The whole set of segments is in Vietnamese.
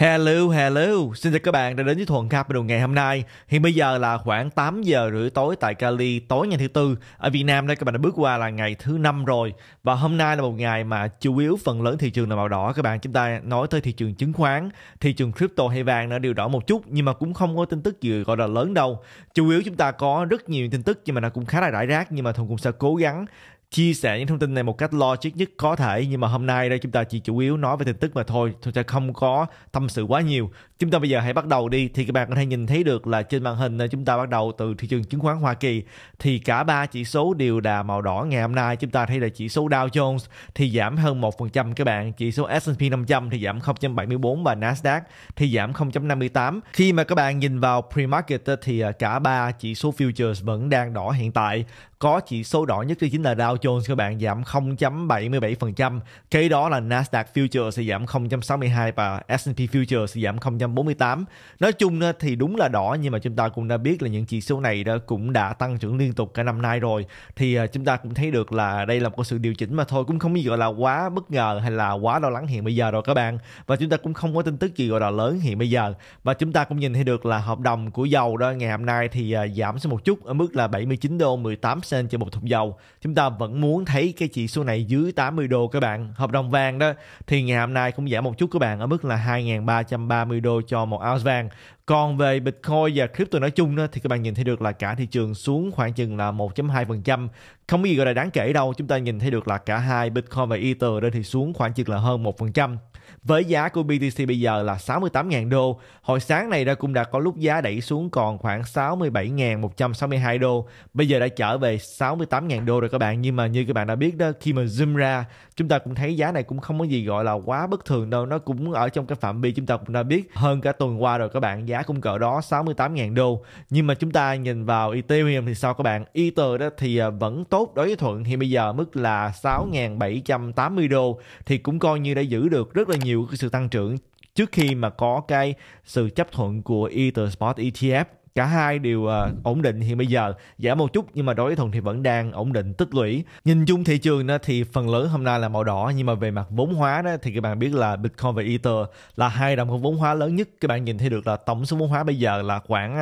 Hello, hello. Xin chào các bạn đã đến với Thuận Capital ngày hôm nay. Hiện bây giờ là khoảng 8 giờ rưỡi tối tại Cali tối ngày thứ tư. Ở Việt Nam đây các bạn đã bước qua là ngày thứ năm rồi. Và hôm nay là một ngày mà chủ yếu phần lớn thị trường là màu đỏ các bạn. Chúng ta nói tới thị trường chứng khoán, thị trường crypto hay vàng nó đều đỏ một chút nhưng mà cũng không có tin tức gì gọi là lớn đâu. Chủ yếu chúng ta có rất nhiều tin tức nhưng mà nó cũng khá là rải rác nhưng mà Thuận cũng sẽ cố gắng chia sẻ những thông tin này một cách logic nhất có thể nhưng mà hôm nay đây chúng ta chỉ chủ yếu nói về tin tức mà thôi chúng ta không có tâm sự quá nhiều chúng ta bây giờ hãy bắt đầu đi thì các bạn có thể nhìn thấy được là trên màn hình ờ, chúng ta bắt đầu từ thị trường chứng khoán Hoa Kỳ thì cả ba chỉ số đều là màu đỏ ngày hôm nay chúng ta thấy là chỉ số Dow Jones thì giảm hơn 1% các bạn chỉ số S&P 500 thì giảm 0.74 và Nasdaq thì giảm 0.58 khi mà các bạn nhìn vào pre-market ờ, thì ờ, cả ba chỉ số futures vẫn đang đỏ hiện tại có chỉ số đỏ nhất thì chính là Dow Jones các bạn giảm 0.77%, kế đó là Nasdaq Future sẽ giảm 0.62 và S&P Future sẽ giảm 0.48. Nói chung thì đúng là đỏ nhưng mà chúng ta cũng đã biết là những chỉ số này đó cũng đã tăng trưởng liên tục cả năm nay rồi thì à, chúng ta cũng thấy được là đây là một sự điều chỉnh mà thôi cũng không gọi là quá bất ngờ hay là quá lo lắng hiện bây giờ rồi các bạn và chúng ta cũng không có tin tức gì gọi là lớn hiện bây giờ và chúng ta cũng nhìn thấy được là hợp đồng của dầu đó ngày hôm nay thì à, giảm xuống một chút ở mức là 79 đô 18 percent cho một thùng dầu chúng ta vẫn muốn thấy cái chỉ số này dưới 80 đô các bạn hợp đồng vàng đó thì ngày hôm nay cũng giảm một chút các bạn ở mức là 2.330 đô cho một ounce vàng còn về Bitcoin và crypto nói chung thì các bạn nhìn thấy được là cả thị trường xuống khoảng chừng là 1.2%. Không có gì gọi là đáng kể đâu. Chúng ta nhìn thấy được là cả hai Bitcoin và Ether đây thì xuống khoảng chừng là hơn 1%. Với giá của BTC bây giờ là 68.000 đô. Hồi sáng này đã cũng đã có lúc giá đẩy xuống còn khoảng 67.162 đô. Bây giờ đã trở về 68.000 đô rồi các bạn. Nhưng mà như các bạn đã biết đó, khi mà zoom ra, chúng ta cũng thấy giá này cũng không có gì gọi là quá bất thường đâu. Nó cũng ở trong cái phạm vi chúng ta cũng đã biết hơn cả tuần qua rồi các bạn. Giá giá khung cỡ đó 68.000 đô. Nhưng mà chúng ta nhìn vào Ethereum thì sao các bạn? Ether đó thì à, vẫn tốt đối với Thuận thì bây giờ mức là 6.780 đô thì cũng coi như đã giữ được rất là nhiều sự tăng trưởng trước khi mà có cái sự chấp thuận của Ether Spot ETF cả hai đều uh, ổn định hiện bây giờ giảm một chút nhưng mà đối với thuận thì vẫn đang ổn định tích lũy nhìn chung thị trường đó thì phần lớn hôm nay là màu đỏ nhưng mà về mặt vốn hóa đó thì các bạn biết là bitcoin và ether là hai đồng vốn hóa lớn nhất các bạn nhìn thấy được là tổng số vốn hóa bây giờ là khoảng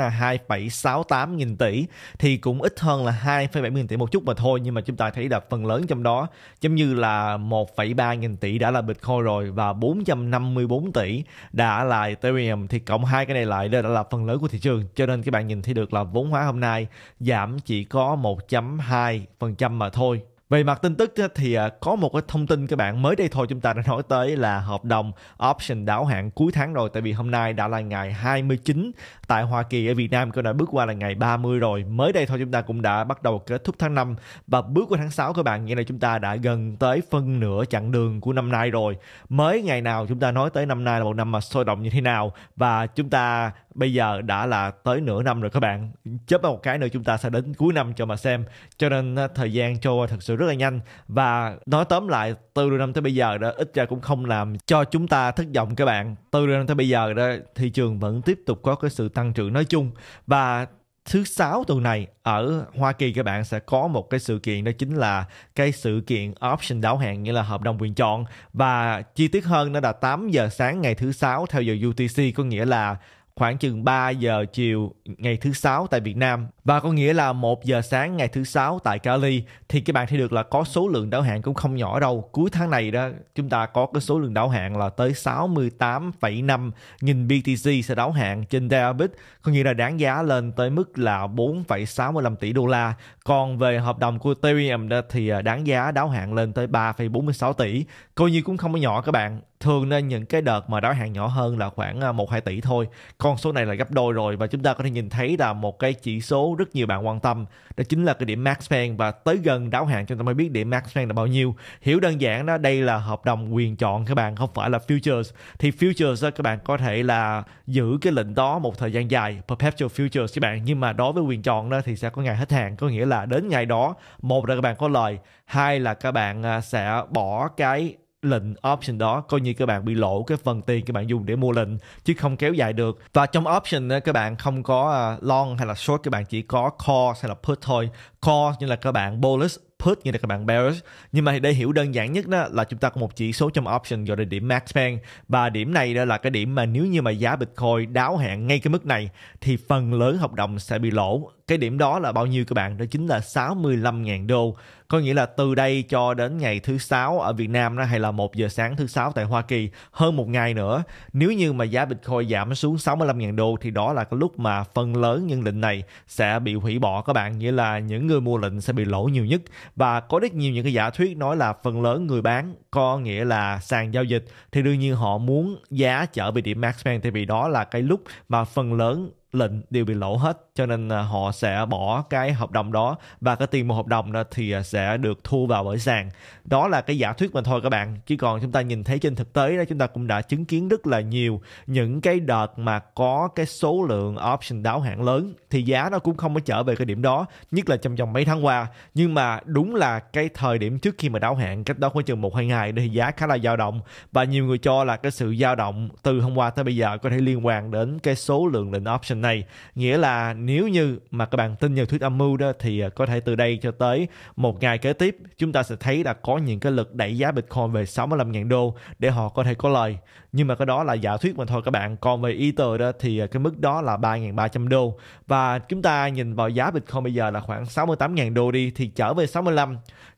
2,68 à, nghìn tỷ thì cũng ít hơn là 2,7 nghìn tỷ một chút mà thôi nhưng mà chúng ta thấy là phần lớn trong đó giống như là 1,3 nghìn tỷ đã là bitcoin rồi và 454 tỷ đã là ethereum thì cộng hai cái này lại đây đã là phần lớn của thị trường cho nên nên các bạn nhìn thấy được là vốn hóa hôm nay giảm chỉ có 1.2% mà thôi. Về mặt tin tức thì à, có một cái thông tin các bạn mới đây thôi chúng ta đã nói tới là hợp đồng option đáo hạn cuối tháng rồi tại vì hôm nay đã là ngày 29 tại Hoa Kỳ ở Việt Nam cũng đã bước qua là ngày 30 rồi. Mới đây thôi chúng ta cũng đã bắt đầu kết thúc tháng 5 và bước qua tháng 6 các bạn nghĩa là chúng ta đã gần tới phân nửa chặng đường của năm nay rồi. Mới ngày nào chúng ta nói tới năm nay là một năm mà sôi động như thế nào và chúng ta bây giờ đã là tới nửa năm rồi các bạn chớp một cái nữa chúng ta sẽ đến cuối năm cho mà xem cho nên à, thời gian trôi thật sự rất là nhanh và nói tóm lại từ đầu năm tới bây giờ đó ít ra cũng không làm cho chúng ta thất vọng các bạn từ đầu năm tới bây giờ đó thị trường vẫn tiếp tục có cái sự tăng trưởng nói chung và thứ sáu tuần này ở Hoa Kỳ các bạn sẽ có một cái sự kiện đó chính là cái sự kiện option đáo hạn nghĩa là hợp đồng quyền chọn và chi tiết hơn nó là 8 giờ sáng ngày thứ sáu theo giờ UTC có nghĩa là khoảng chừng 3 giờ chiều ngày thứ sáu tại Việt Nam và có nghĩa là 1 giờ sáng ngày thứ sáu tại Cali thì các bạn thấy được là có số lượng đáo hạn cũng không nhỏ đâu. Cuối tháng này đó chúng ta có cái số lượng đáo hạn là tới 68,5 nghìn BTC sẽ đáo hạn trên Deribit có nghĩa là đáng giá lên tới mức là 4,65 tỷ đô la. Còn về hợp đồng của Ethereum đó thì à, đáng giá đáo hạn lên tới 3,46 tỷ. Coi như cũng không có nhỏ các bạn thường nên những cái đợt mà đáo hạn nhỏ hơn là khoảng 1 à, 2 tỷ thôi. Con số này là gấp đôi rồi và chúng ta có thể nhìn thấy là một cái chỉ số rất nhiều bạn quan tâm đó chính là cái điểm max span và tới gần đáo hạn chúng ta mới biết điểm max span là bao nhiêu. Hiểu đơn giản đó đây là hợp đồng quyền chọn các bạn không phải là futures. Thì futures đó, các bạn có thể là giữ cái lệnh đó một thời gian dài perpetual futures các bạn nhưng mà đối với quyền chọn đó thì sẽ có ngày hết hạn có nghĩa là đến ngày đó một là các bạn có lời hai là các bạn à, sẽ bỏ cái lệnh option đó coi như các bạn bị lỗ cái phần tiền các bạn dùng để mua lệnh chứ không kéo dài được và trong option các bạn không có à, long hay là short các bạn chỉ có call hay là put thôi call như là các bạn bullish put như là các bạn bearish nhưng mà để hiểu đơn giản nhất đó là chúng ta có một chỉ số trong option gọi là điểm max pen và điểm này đó là cái điểm mà nếu như mà giá bitcoin đáo hạn ngay cái mức này thì phần lớn hợp đồng sẽ bị lỗ cái điểm đó là bao nhiêu các bạn đó chính là 65.000 đô có nghĩa là từ đây cho đến ngày thứ sáu ở Việt Nam đó hay là một giờ sáng thứ sáu tại Hoa Kỳ hơn một ngày nữa nếu như mà giá Bitcoin giảm xuống 65.000 đô thì đó là cái lúc mà phần lớn những lệnh này sẽ bị hủy bỏ các bạn nghĩa là những người mua lệnh sẽ bị lỗ nhiều nhất và có rất nhiều những cái giả thuyết nói là phần lớn người bán có nghĩa là sàn giao dịch thì đương nhiên họ muốn giá trở về điểm max man tại vì đó là cái lúc mà phần lớn lệnh đều bị lỗ hết cho nên à, họ sẽ bỏ cái hợp đồng đó và cái tiền một hợp đồng đó thì à, sẽ được thu vào bởi sàn đó là cái giả thuyết mà thôi các bạn chứ còn chúng ta nhìn thấy trên thực tế đó chúng ta cũng đã chứng kiến rất là nhiều những cái đợt mà có cái số lượng option đáo hạn lớn thì giá nó cũng không có trở về cái điểm đó nhất là trong vòng mấy tháng qua nhưng mà đúng là cái thời điểm trước khi mà đáo hạn cách đó khoảng chừng một hai ngày thì giá khá là dao động và nhiều người cho là cái sự dao động từ hôm qua tới bây giờ có thể liên quan đến cái số lượng lệnh option tình này nghĩa là nếu như mà các bạn tin vào thuyết âm mưu đó thì à, có thể từ đây cho tới một ngày kế tiếp chúng ta sẽ thấy là có những cái lực đẩy giá Bitcoin về 65.000 đô để họ có thể có lời nhưng mà cái đó là giả thuyết mà thôi các bạn còn về Ether đó thì à, cái mức đó là 3.300 đô và chúng ta nhìn vào giá Bitcoin bây giờ là khoảng 68.000 đô đi thì trở về 65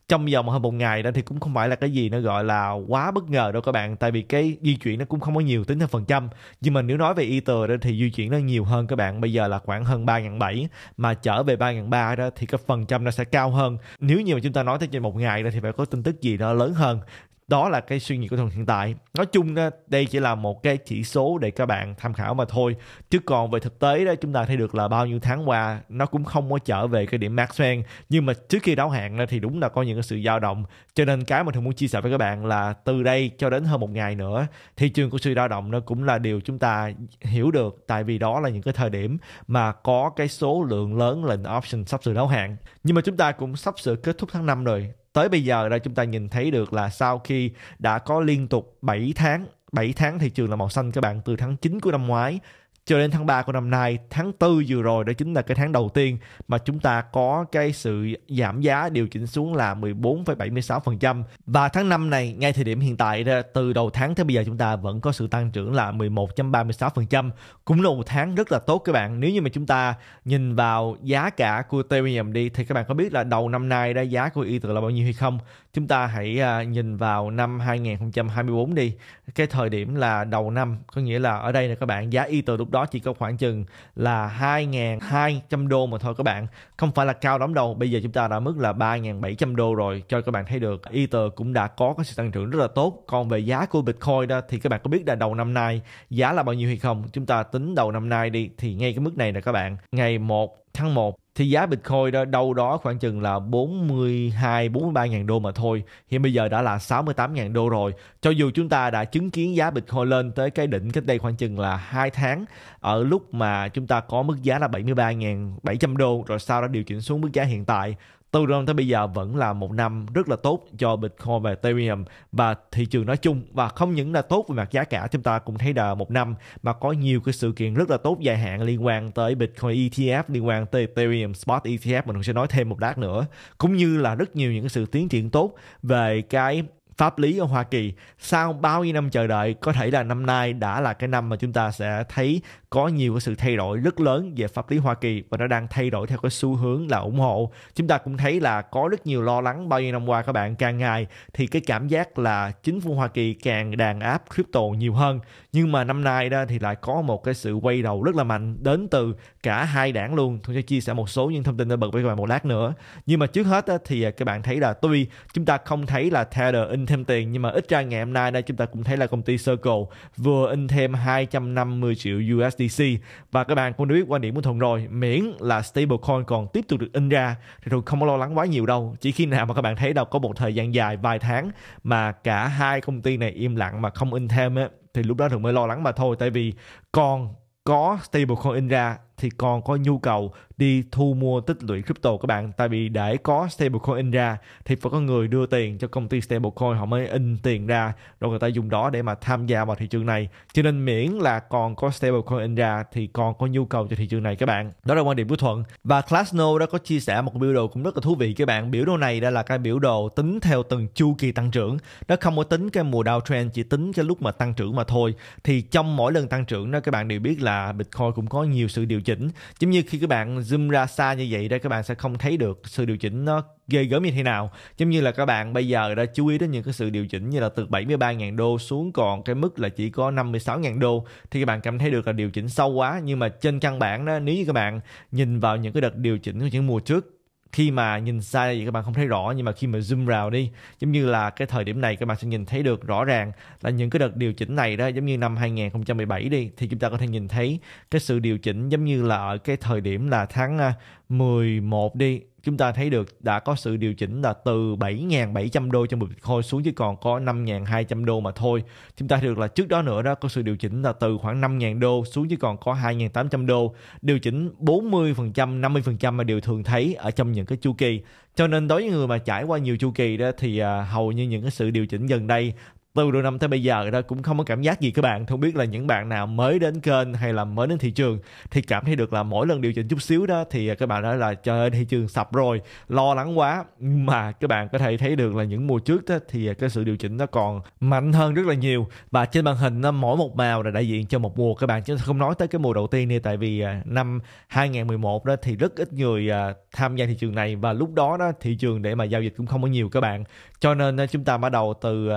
trong vòng hơn một ngày đó thì cũng không phải là cái gì nó gọi là quá bất ngờ đâu các bạn tại vì cái di chuyển nó cũng không có nhiều tính theo phần trăm nhưng mà nếu nói về Ether đó thì di chuyển nó nhiều hơn các bạn bây giờ là khoảng hơn 3.700 mà trở về 3.300 đó thì cái phần trăm nó sẽ cao hơn nếu như mà chúng ta nói tới trên một ngày đó thì phải có tin tức gì đó lớn hơn đó là cái suy nghĩ của Thuận hiện tại nói chung đây chỉ là một cái chỉ số để các bạn tham khảo mà thôi chứ còn về thực tế đó chúng ta thấy được là bao nhiêu tháng qua nó cũng không có trở về cái điểm Maxwell nhưng mà trước khi đáo hạn thì đúng là có những cái sự dao động cho nên cái mà Thuận muốn chia sẻ với các bạn là từ đây cho đến hơn một ngày nữa thị trường của sự dao động nó cũng là điều chúng ta hiểu được tại vì đó là những cái thời điểm mà có cái số lượng lớn lệnh option sắp sửa đáo hạn nhưng mà chúng ta cũng sắp sửa kết thúc tháng 5 rồi tới bây giờ đây chúng ta nhìn thấy được là sau khi đã có liên tục 7 tháng 7 tháng thị trường là màu xanh các bạn từ tháng 9 của năm ngoái cho đến tháng 3 của năm nay tháng 4 vừa rồi đó chính là cái tháng đầu tiên mà chúng ta có cái sự giảm giá điều chỉnh xuống là 14,76% và tháng 5 này ngay thời điểm hiện tại từ đầu tháng tới bây giờ chúng ta vẫn có sự tăng trưởng là 11,36% cũng là một tháng rất là tốt các bạn nếu như mà chúng ta nhìn vào giá cả của Ethereum đi thì các bạn có biết là đầu năm nay đã giá của Ether là bao nhiêu hay không chúng ta hãy à, nhìn vào năm 2024 đi cái thời điểm là đầu năm có nghĩa là ở đây là các bạn giá Ether lúc đó đó chỉ có khoảng chừng là 2.200 đô mà thôi các bạn không phải là cao lắm đâu bây giờ chúng ta đã mức là 3.700 đô rồi cho các bạn thấy được Ether cũng đã có cái sự tăng trưởng rất là tốt còn về giá của Bitcoin đó thì các bạn có biết là đầu năm nay giá là bao nhiêu hay không chúng ta tính đầu năm nay đi thì ngay cái mức này nè các bạn ngày 1 tháng 1 thì giá Bitcoin đó đâu đó khoảng chừng là 42 43 ngàn đô mà thôi hiện bây giờ đã là 68 ngàn đô rồi cho dù chúng ta đã chứng kiến giá Bitcoin lên tới cái đỉnh cách đây khoảng chừng là hai tháng ở lúc mà chúng ta có mức giá là 73 700 đô rồi sau đó điều chỉnh xuống mức giá hiện tại từ đó tới bây giờ vẫn là một năm rất là tốt cho Bitcoin và Ethereum và thị trường nói chung và không những là tốt về mặt giá cả chúng ta cũng thấy là một năm mà có nhiều cái sự kiện rất là tốt dài hạn liên quan tới Bitcoin ETF liên quan tới Ethereum Spot ETF mình cũng sẽ nói thêm một lát nữa cũng như là rất nhiều những sự tiến triển tốt về cái pháp lý ở Hoa Kỳ sau bao nhiêu năm chờ đợi có thể là năm nay đã là cái năm mà chúng ta sẽ thấy có nhiều cái sự thay đổi rất lớn về pháp lý Hoa Kỳ và nó đang thay đổi theo cái xu hướng là ủng hộ. Chúng ta cũng thấy là có rất nhiều lo lắng bao nhiêu năm qua các bạn càng ngày thì cái cảm giác là chính phủ Hoa Kỳ càng đàn áp crypto nhiều hơn. Nhưng mà năm nay đó thì lại có một cái sự quay đầu rất là mạnh đến từ cả hai đảng luôn. Tôi sẽ chia sẻ một số những thông tin nổi bật với các bạn một lát nữa. Nhưng mà trước hết đó, thì à, các bạn thấy là tuy chúng ta không thấy là Tether in thêm tiền nhưng mà ít ra ngày hôm nay đây chúng ta cũng thấy là công ty Circle vừa in thêm 250 triệu USD USDC và các bạn cũng đã biết quan điểm của Thuận rồi miễn là stablecoin còn tiếp tục được in ra thì Thuận không có lo lắng quá nhiều đâu chỉ khi nào mà các bạn thấy đâu có một thời gian dài vài tháng mà cả hai công ty này im lặng mà không in thêm á thì lúc đó Thuận mới lo lắng mà thôi tại vì còn có stablecoin in ra thì còn có nhu cầu đi thu mua tích lũy crypto các bạn tại vì để có stablecoin in ra thì phải có người đưa tiền cho công ty stablecoin họ mới in tiền ra rồi người ta dùng đó để mà tham gia vào thị trường này cho nên miễn là còn có stablecoin in ra thì còn có nhu cầu cho thị trường này các bạn đó là quan điểm của thuận và classno đã có chia sẻ một biểu đồ cũng rất là thú vị các bạn biểu đồ này đã là cái biểu đồ tính theo từng chu kỳ tăng trưởng nó không có tính cái mùa downtrend chỉ tính cái lúc mà tăng trưởng mà thôi thì trong mỗi lần tăng trưởng đó các bạn đều biết là bitcoin cũng có nhiều sự điều chỉnh chỉnh giống như khi các bạn zoom ra xa như vậy đó các bạn sẽ không thấy được sự điều chỉnh nó ghê gớm như thế nào giống như là các bạn bây giờ đã chú ý đến những cái sự điều chỉnh như là từ 73.000 đô xuống còn cái mức là chỉ có 56.000 đô thì các bạn cảm thấy được là điều chỉnh sâu quá nhưng mà trên căn bản đó nếu như các bạn nhìn vào những cái đợt điều chỉnh của những mùa trước khi mà nhìn xa thì các bạn không thấy rõ nhưng mà khi mà zoom vào đi giống như là cái thời điểm này các bạn sẽ nhìn thấy được rõ ràng là những cái đợt điều chỉnh này đó giống như năm 2017 đi thì chúng ta có thể nhìn thấy cái sự điều chỉnh giống như là ở cái thời điểm là tháng 11 à, đi chúng ta thấy được đã có sự điều chỉnh là từ 7.700 đô cho một Bitcoin xuống chỉ còn có 5.200 đô mà thôi. Chúng ta thấy được là trước đó nữa đó có sự điều chỉnh là từ khoảng 5.000 đô xuống chỉ còn có 2.800 đô. Điều chỉnh 40%, 50% mà đều thường thấy ở trong những cái chu kỳ. Cho nên đối với người mà trải qua nhiều chu kỳ đó thì à, hầu như những cái sự điều chỉnh gần đây từ đầu năm tới bây giờ đó cũng không có cảm giác gì các bạn không biết là những bạn nào mới đến kênh hay là mới đến thị trường thì cảm thấy được là mỗi lần điều chỉnh chút xíu đó thì các bạn nói là trời ơi thị trường sập rồi lo lắng quá mà các bạn có thể thấy được là những mùa trước đó thì cái sự điều chỉnh nó còn mạnh hơn rất là nhiều và trên màn hình nó mỗi một màu là đại diện cho một mùa các bạn chứ không nói tới cái mùa đầu tiên đi tại vì à, năm 2011 đó thì rất ít người à, tham gia thị trường này và lúc đó đó thị trường để mà giao dịch cũng không có nhiều các bạn cho nên à, chúng ta bắt đầu từ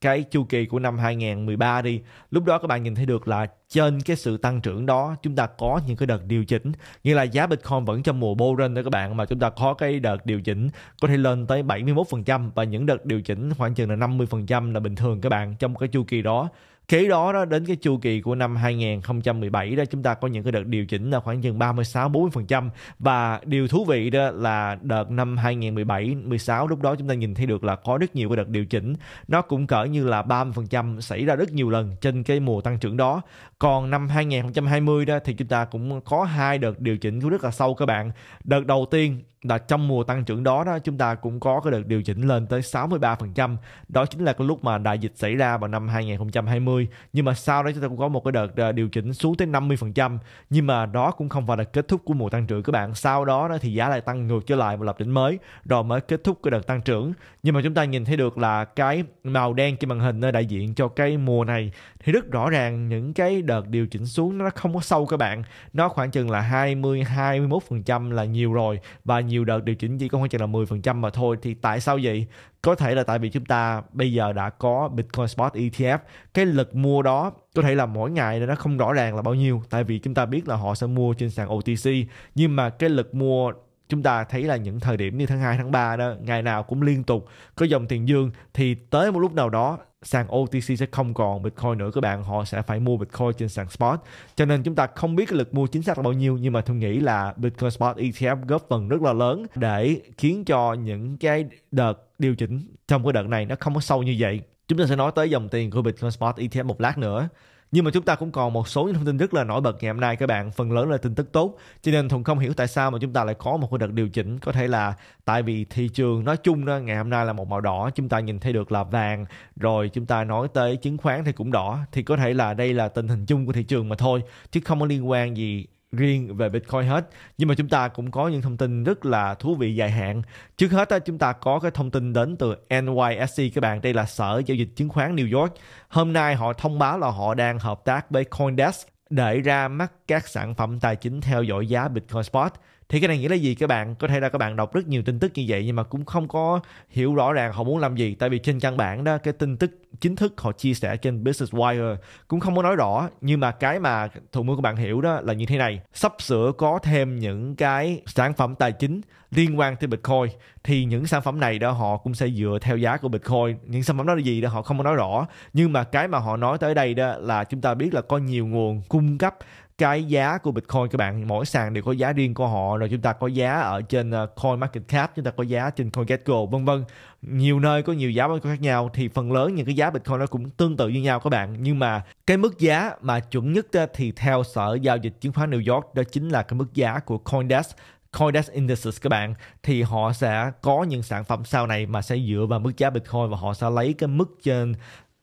cái chu kỳ của năm 2013 đi lúc đó các bạn nhìn thấy được là trên cái sự tăng trưởng đó chúng ta có những cái đợt điều chỉnh nghĩa là giá Bitcoin vẫn trong mùa bull run đó các bạn mà chúng ta có cái đợt điều chỉnh có thể lên tới 71% và những đợt điều chỉnh khoảng chừng là 50% là bình thường các bạn trong cái chu kỳ đó kế đó đó đến cái chu kỳ của năm 2017 đó chúng ta có những cái đợt điều chỉnh là khoảng chừng 36 40% và điều thú vị đó là đợt năm 2017 16 lúc đó chúng ta nhìn thấy được là có rất nhiều cái đợt điều chỉnh nó cũng cỡ như là 30% xảy ra rất nhiều lần trên cái mùa tăng trưởng đó còn năm 2020 đó thì chúng ta cũng có hai đợt điều chỉnh rất là sâu các bạn đợt đầu tiên là trong mùa tăng trưởng đó đó chúng ta cũng có cái đợt điều chỉnh lên tới 63%. Đó chính là cái lúc mà đại dịch xảy ra vào năm 2020. Nhưng mà sau đó chúng ta cũng có một cái đợt ờ, điều chỉnh xuống tới 50%. Nhưng mà đó cũng không phải là kết thúc của mùa tăng trưởng các bạn. Sau đó, đó thì giá lại tăng ngược trở lại một lập đỉnh mới rồi mới kết thúc cái đợt tăng trưởng. Nhưng mà chúng ta nhìn thấy được là cái màu đen trên màn hình nơi đại diện cho cái mùa này thì rất rõ ràng những cái đợt điều chỉnh xuống nó không có sâu các bạn. Nó khoảng chừng là 20 21% là nhiều rồi và nhiều đợt điều chỉnh chỉ có khoảng chừng là 10% mà thôi thì tại sao vậy? Có thể là tại vì chúng ta bây giờ đã có Bitcoin Spot ETF, cái lực mua đó có thể là mỗi ngày nó không rõ ràng là bao nhiêu tại vì chúng ta biết là họ sẽ mua trên sàn OTC nhưng mà cái lực mua chúng ta thấy là những thời điểm như tháng 2, tháng 3 đó, ngày nào cũng liên tục có dòng tiền dương thì tới một lúc nào đó sàn OTC sẽ không còn Bitcoin nữa các bạn, họ sẽ phải mua Bitcoin trên sàn spot. Cho nên chúng ta không biết cái lực mua chính xác là bao nhiêu nhưng mà tôi nghĩ là Bitcoin spot ETF góp phần rất là lớn để khiến cho những cái đợt điều chỉnh trong cái đợt này nó không có sâu như vậy. Chúng ta sẽ nói tới dòng tiền của Bitcoin spot ETF một lát nữa. Nhưng mà chúng ta cũng còn một số những thông tin rất là nổi bật ngày hôm nay các bạn, phần lớn là tin tức tốt. Cho nên Thùng không hiểu tại sao mà chúng ta lại có một cái đợt điều chỉnh, có thể là tại vì thị trường nói chung đó ngày hôm nay là một màu đỏ, chúng ta nhìn thấy được là vàng, rồi chúng ta nói tới chứng khoán thì cũng đỏ, thì có thể là đây là tình hình chung của thị trường mà thôi, chứ không có liên quan gì riêng về Bitcoin hết nhưng mà chúng ta cũng có những thông tin rất là thú vị dài hạn trước hết chúng ta có cái thông tin đến từ NYSE các bạn đây là sở giao dịch chứng khoán New York hôm nay họ thông báo là họ đang hợp tác với CoinDesk để ra mắt các sản phẩm tài chính theo dõi giá Bitcoin Spot thì cái này nghĩa là gì các bạn có thể là các bạn đọc rất nhiều tin tức như vậy nhưng mà cũng không có hiểu rõ ràng họ muốn làm gì tại vì trên căn bản đó cái tin tức chính thức họ chia sẻ trên Business Wire cũng không có nói rõ nhưng mà cái mà thụ mưu các bạn hiểu đó là như thế này sắp sửa có thêm những cái sản phẩm tài chính liên quan tới Bitcoin thì những sản phẩm này đó họ cũng sẽ dựa theo giá của Bitcoin những sản phẩm đó là gì đó họ không có nói rõ nhưng mà cái mà họ nói tới đây đó là chúng ta biết là có nhiều nguồn cung cấp cái giá của Bitcoin các bạn mỗi sàn đều có giá riêng của họ rồi chúng ta có giá ở trên ờ, Coin Market Cap chúng ta có giá trên CoinGecko vân vân nhiều nơi có nhiều giá khác nhau thì phần lớn những cái giá Bitcoin nó cũng tương tự như nhau các bạn nhưng mà cái mức giá mà chuẩn nhất ờ, thì theo sở giao dịch chứng khoán New York đó chính là cái mức giá của CoinDesk Coindex Indices các bạn thì họ sẽ có những sản phẩm sau này mà sẽ dựa vào mức giá Bitcoin và họ sẽ lấy cái mức trên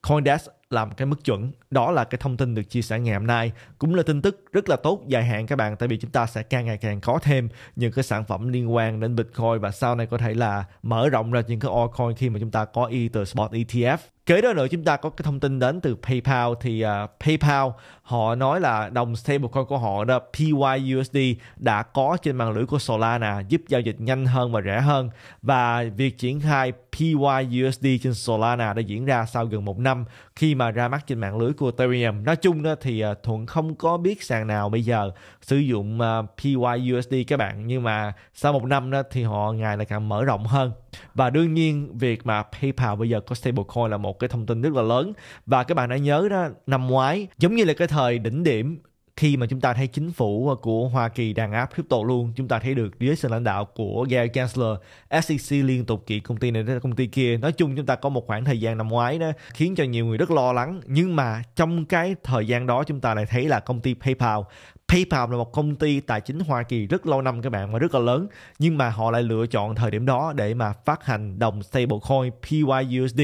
Coindex làm cái mức chuẩn đó là cái thông tin được chia sẻ ngày hôm nay cũng là tin tức rất là tốt dài hạn các bạn tại vì chúng ta sẽ càng ngày càng có thêm những cái sản phẩm liên quan đến bitcoin và sau này có thể là mở rộng ra những cái altcoin khi mà chúng ta có ether spot etf Kế đó nữa chúng ta có cái thông tin đến từ PayPal thì uh, PayPal họ nói là đồng stablecoin của họ đó PYUSD đã có trên mạng lưới của Solana giúp giao dịch nhanh hơn và rẻ hơn và việc triển khai PYUSD trên Solana đã diễn ra sau gần một năm khi mà ra mắt trên mạng lưới của Ethereum. Nói chung đó thì uh, Thuận không có biết sàn nào bây giờ sử dụng uh, à, PYUSD các bạn nhưng mà sau một năm đó thì họ ngày lại càng mở rộng hơn và đương nhiên việc mà PayPal bây giờ có stablecoin là một cái thông tin rất là lớn và các bạn đã nhớ đó năm ngoái giống như là cái thời đỉnh điểm khi mà chúng ta thấy chính phủ của Hoa Kỳ đàn áp crypto luôn, chúng ta thấy được dưới sự lãnh đạo của Gary Gensler, SEC liên tục kiện công ty này đến công ty kia. Nói chung chúng ta có một khoảng thời gian năm ngoái đó khiến cho nhiều người rất lo lắng. Nhưng mà trong cái thời gian đó chúng ta lại thấy là công ty PayPal PayPal là một công ty tài chính Hoa Kỳ rất lâu năm các bạn và rất là lớn nhưng mà họ lại lựa chọn thời điểm đó để mà phát hành đồng stablecoin PYUSD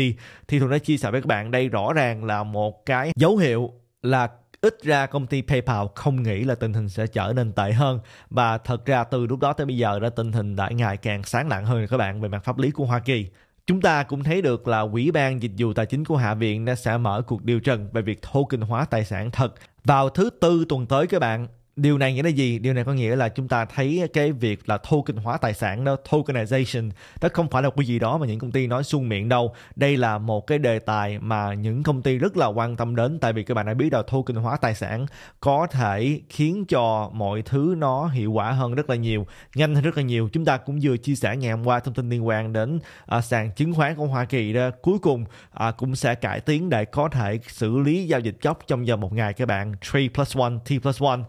thì tôi đã chia sẻ với các bạn đây rõ ràng là một cái dấu hiệu là ít ra công ty PayPal không nghĩ là tình hình sẽ trở nên tệ hơn và thật ra từ lúc đó tới bây giờ đã tình hình đã ngày càng sáng lạng hơn các bạn về mặt pháp lý của Hoa Kỳ. Chúng ta cũng thấy được là Ủy ban Dịch vụ Tài chính của Hạ viện đã sẽ mở cuộc điều trần về việc kinh hóa tài sản thật vào thứ tư tuần tới các bạn điều này nghĩa là gì điều này có nghĩa là chúng ta thấy cái việc là token hóa tài sản đó tokenization đó không phải là cái gì đó mà những công ty nói suông miệng đâu đây là một cái đề tài mà những công ty rất là quan tâm đến tại vì các bạn đã biết là token hóa tài sản có thể khiến cho mọi thứ nó hiệu quả hơn rất là nhiều nhanh hơn rất là nhiều chúng ta cũng vừa chia sẻ ngày hôm qua thông tin liên quan đến à, sàn chứng khoán của Hoa Kỳ đó cuối cùng à, cũng sẽ cải tiến để có thể xử lý giao dịch gốc trong vòng một ngày các bạn trade plus one t plus one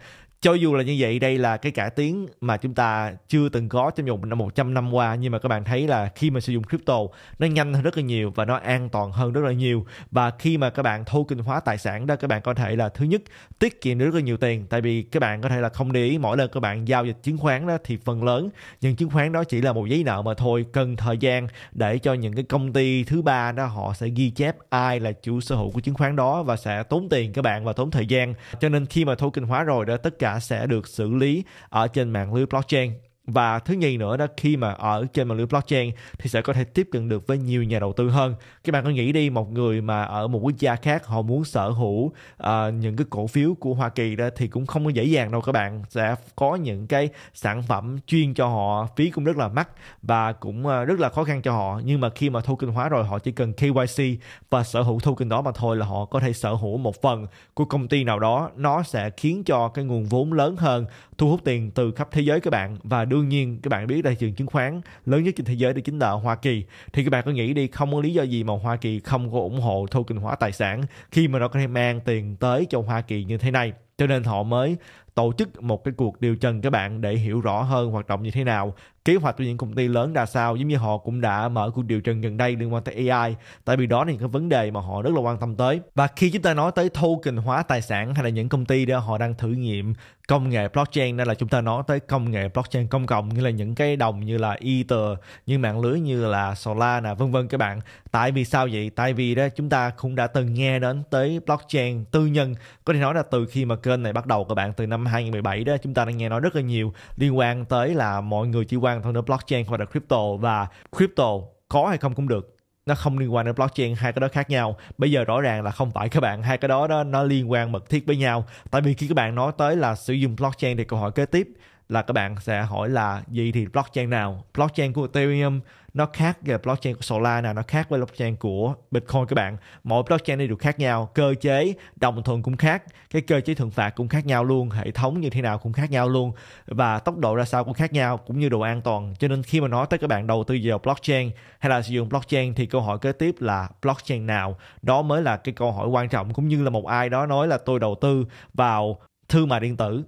cho dù là như vậy đây là cái cải tiến mà chúng ta chưa từng có trong vòng năm 100 năm qua nhưng mà các bạn thấy là khi mà sử dụng crypto nó nhanh hơn rất là nhiều và nó an toàn hơn rất là nhiều và khi mà các bạn thu kinh hóa tài sản đó các bạn có thể là thứ nhất tiết kiệm được rất là nhiều tiền tại vì các bạn có thể là không để ý mỗi lần các bạn giao dịch chứng khoán đó thì phần lớn những chứng khoán đó chỉ là một giấy nợ mà thôi cần thời gian để cho những cái công ty thứ ba đó họ sẽ ghi chép ai là chủ sở hữu của chứng khoán đó và sẽ tốn tiền các bạn và tốn thời gian cho nên khi mà thu kinh hóa rồi đó tất cả sẽ được xử lý ở trên mạng lưới blockchain và thứ nhì nữa đó khi mà ở trên mạng lưới blockchain thì sẽ có thể tiếp cận được với nhiều nhà đầu tư hơn các bạn có nghĩ đi một người mà ở một quốc gia khác họ muốn sở hữu uh, những cái cổ phiếu của hoa kỳ đó thì cũng không có dễ dàng đâu các bạn sẽ có những cái sản phẩm chuyên cho họ phí cũng rất là mắc và cũng uh, rất là khó khăn cho họ nhưng mà khi mà token hóa rồi họ chỉ cần kyc và sở hữu token đó mà thôi là họ có thể sở hữu một phần của công ty nào đó nó sẽ khiến cho cái nguồn vốn lớn hơn thu hút tiền từ khắp thế giới các bạn và đương nhiên các bạn biết thị trường chứng khoán lớn nhất trên thế giới đó chính là Hoa Kỳ thì các bạn có nghĩ đi không có lý do gì mà Hoa Kỳ không có ủng hộ thu kinh hóa tài sản khi mà nó có thể mang tiền tới cho Hoa Kỳ như thế này cho nên họ mới tổ chức một cái cuộc điều trần các bạn để hiểu rõ hơn hoạt động như thế nào kế hoạch của những công ty lớn ra sao giống như họ cũng đã mở cuộc điều trần gần đây liên quan tới AI tại vì đó là những cái vấn đề mà họ rất là quan tâm tới và khi chúng ta nói tới token hóa tài sản hay là những công ty đó họ đang thử nghiệm công nghệ blockchain nên là chúng ta nói tới công nghệ blockchain công cộng như là những cái đồng như là Ether như mạng lưới như là Solana vân vân các bạn tại vì sao vậy tại vì đó chúng ta cũng đã từng nghe đến tới blockchain tư nhân có thể nói là từ khi mà kênh này bắt đầu các bạn từ năm 2017 đó chúng ta đang nghe nói rất là nhiều liên quan tới là mọi người chỉ quan tâm đến blockchain hoặc là crypto và crypto có hay không cũng được nó không liên quan đến blockchain hai cái đó khác nhau bây giờ rõ ràng là không phải các bạn hai cái đó đó nó liên quan mật thiết với nhau tại vì khi các bạn nói tới là sử dụng blockchain thì câu hỏi kế tiếp là các bạn sẽ hỏi là gì thì blockchain nào blockchain của Ethereum nó khác với blockchain của Solar nào nó khác với blockchain của Bitcoin các bạn mỗi blockchain này đều khác nhau cơ chế đồng thuận cũng khác cái cơ chế thưởng phạt cũng khác nhau luôn hệ thống như thế nào cũng khác nhau luôn và tốc độ ra sao cũng khác nhau cũng như độ an toàn cho nên khi mà nói tới các bạn đầu tư vào blockchain hay là sử dụng blockchain thì câu hỏi kế tiếp là blockchain nào đó mới là cái câu hỏi quan trọng cũng như là một ai đó nói là tôi đầu tư vào thương mại điện tử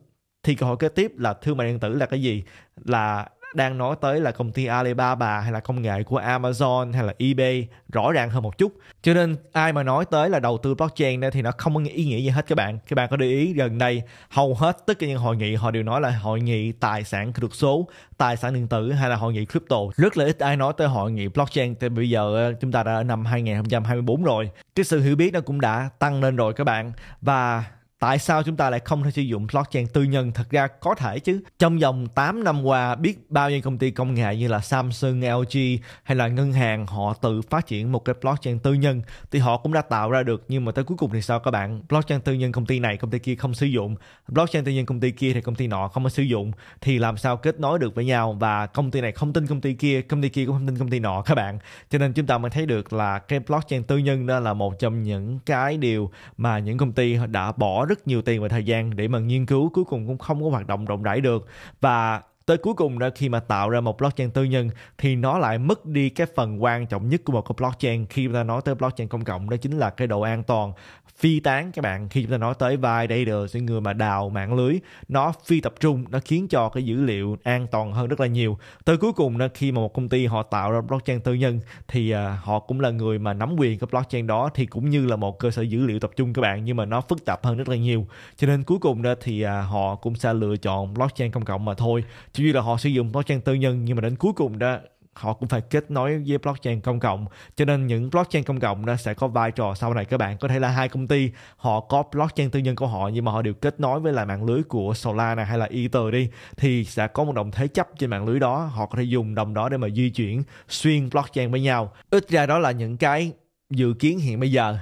thì câu hỏi kế tiếp là thương mại điện tử là cái gì là đang nói tới là công ty Alibaba hay là công nghệ của Amazon hay là eBay rõ ràng hơn một chút. Cho nên ai mà nói tới là đầu tư blockchain thì nó không có ý nghĩa gì hết các bạn. Các bạn có để ý gần đây hầu hết tất cả những hội nghị họ đều nói là hội nghị tài sản kỹ thuật số, tài sản điện tử hay là hội nghị crypto. Rất là ít ai nói tới hội nghị blockchain thì bây giờ ờ, chúng ta đã ở năm 2024 rồi. Cái sự hiểu biết nó cũng đã tăng lên rồi các bạn và tại sao chúng ta lại không thể sử dụng blockchain tư nhân thật ra có thể chứ trong vòng 8 năm qua biết bao nhiêu công ty công nghệ như là Samsung, LG hay là ngân hàng họ tự phát triển một cái blockchain tư nhân thì họ cũng đã tạo ra được nhưng mà tới cuối cùng thì sao các bạn blockchain tư nhân công ty này công ty kia không sử dụng blockchain tư nhân công ty kia thì công ty nọ không có sử dụng thì làm sao kết nối được với nhau và công ty này không tin công ty kia công ty kia cũng không tin công ty nọ các bạn cho nên chúng ta mới thấy được là cái blockchain tư nhân đó là một trong những cái điều mà những công ty đã bỏ rất nhiều tiền và thời gian để mà nghiên cứu cuối cùng cũng không có hoạt động rộng rãi được và tới cuối cùng đó khi mà tạo ra một blockchain tư nhân thì nó lại mất đi cái phần quan trọng nhất của một cái blockchain khi chúng ta nói tới blockchain công cộng đó chính là cái độ an toàn phi tán các bạn khi chúng ta nói tới validator những người mà đào mạng lưới nó phi tập trung nó khiến cho cái dữ liệu an toàn hơn rất là nhiều tới cuối cùng đó khi mà một công ty họ tạo ra blockchain tư nhân thì uh, họ cũng là người mà nắm quyền cái blockchain đó thì cũng như là một cơ sở dữ liệu tập trung các bạn nhưng mà nó phức tạp hơn rất là nhiều cho nên cuối cùng đó thì uh, họ cũng sẽ lựa chọn blockchain công cộng mà thôi chỉ duy là họ sử dụng blockchain tư nhân nhưng mà đến cuối cùng đó họ cũng phải kết nối với blockchain công cộng cho nên những blockchain công cộng nó sẽ có vai trò sau này các bạn có thể là hai công ty họ có blockchain tư nhân của họ nhưng mà họ đều kết nối với lại mạng lưới của Solana hay là Ether đi thì sẽ có một đồng thế chấp trên mạng lưới đó họ có thể dùng đồng đó để mà di chuyển xuyên blockchain với nhau ít ra đó là những cái dự kiến hiện bây giờ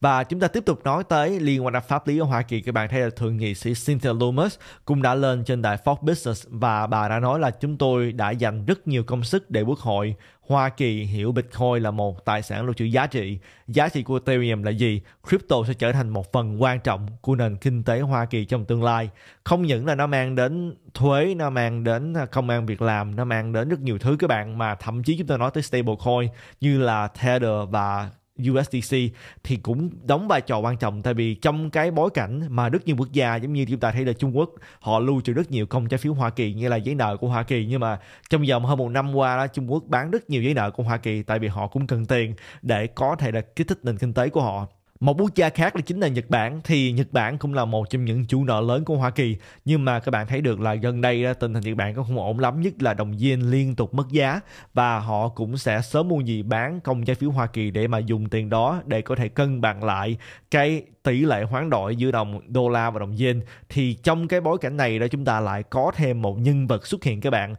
và chúng ta tiếp tục nói tới liên quan đến pháp lý ở Hoa Kỳ. Các bạn thấy là thượng nghị sĩ Cynthia Lummis cũng đã lên trên đài Fox Business và bà đã nói là chúng tôi đã dành rất nhiều công sức để quốc hội Hoa Kỳ hiểu Bitcoin là một tài sản lưu trữ giá trị. Giá trị của Ethereum là gì? Crypto sẽ trở thành một phần quan trọng của nền kinh tế Hoa Kỳ trong tương lai. Không những là nó mang đến thuế, nó mang đến công an việc làm, nó mang đến rất nhiều thứ các bạn mà thậm chí chúng ta nói tới stablecoin như là Tether và USDC thì cũng đóng vai trò quan trọng tại vì trong cái bối cảnh mà rất nhiều quốc gia giống như chúng ta thấy là Trung Quốc họ lưu trữ rất nhiều công trái phiếu Hoa Kỳ như là giấy nợ của Hoa Kỳ nhưng mà trong vòng hơn một năm qua đó Trung Quốc bán rất nhiều giấy nợ của Hoa Kỳ tại vì họ cũng cần tiền để có thể là kích thích nền kinh tế của họ một quốc gia khác là chính là Nhật Bản thì Nhật Bản cũng là một trong những chủ nợ lớn của Hoa Kỳ nhưng mà các bạn thấy được là gần đây tình hình Nhật Bản cũng không ổn lắm nhất là đồng yên liên tục mất giá và họ cũng sẽ sớm mua gì bán công trái phiếu Hoa Kỳ để mà dùng tiền đó để có thể cân bằng lại cái tỷ lệ hoán đổi giữa đồng đô la và đồng yên thì trong cái bối cảnh này đó chúng ta lại có thêm một nhân vật xuất hiện các bạn